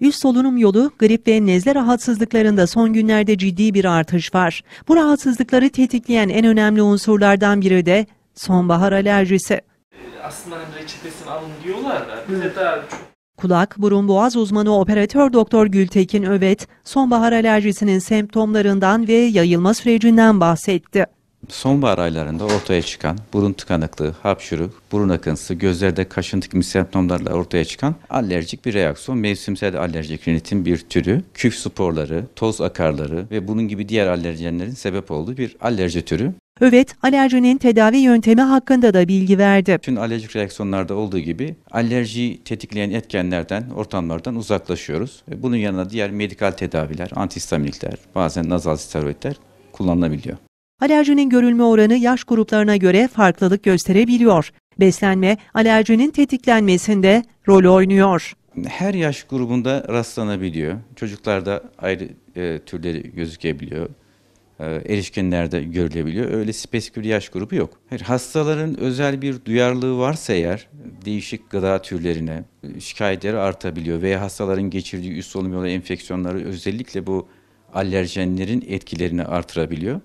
Üst solunum yolu grip ve nezle rahatsızlıklarında son günlerde ciddi bir artış var. Bu rahatsızlıkları tetikleyen en önemli unsurlardan biri de sonbahar alerjisi. Aslında hani reçetesini alın diyorlar da bize daha çok Kulak, burun, boğaz uzmanı operatör doktor Gültekin Övet, sonbahar alerjisinin semptomlarından ve yayılma sürecinden bahsetti sonbahar aylarında ortaya çıkan burun tıkanıklığı, hapşuruk, burun akıntısı, gözlerde kaşıntı gibi semptomlarla ortaya çıkan alerjik bir reaksiyon. Mevsimsel alerjik rinitin bir türü. Küf sporları, toz akarları ve bunun gibi diğer alerjenlerin sebep olduğu bir alerji türü. Evet, alerjinin tedavi yöntemi hakkında da bilgi verdi. Tüm alerjik reaksiyonlarda olduğu gibi alerji tetikleyen etkenlerden, ortamlardan uzaklaşıyoruz. Bunun yanına diğer medikal tedaviler, antihistaminikler, bazen nazal steroidler kullanılabiliyor. Alerjinin görülme oranı yaş gruplarına göre farklılık gösterebiliyor. Beslenme alerjinin tetiklenmesinde rol oynuyor. Her yaş grubunda rastlanabiliyor. Çocuklarda ayrı e, türleri gözükebiliyor. E, erişkinlerde görülebiliyor. Öyle spesifik bir yaş grubu yok. Hayır, hastaların özel bir duyarlılığı varsa eğer değişik gıda türlerine şikayetleri artabiliyor veya hastaların geçirdiği üst solunum yolu enfeksiyonları özellikle bu alerjenlerin etkilerini artırabiliyor.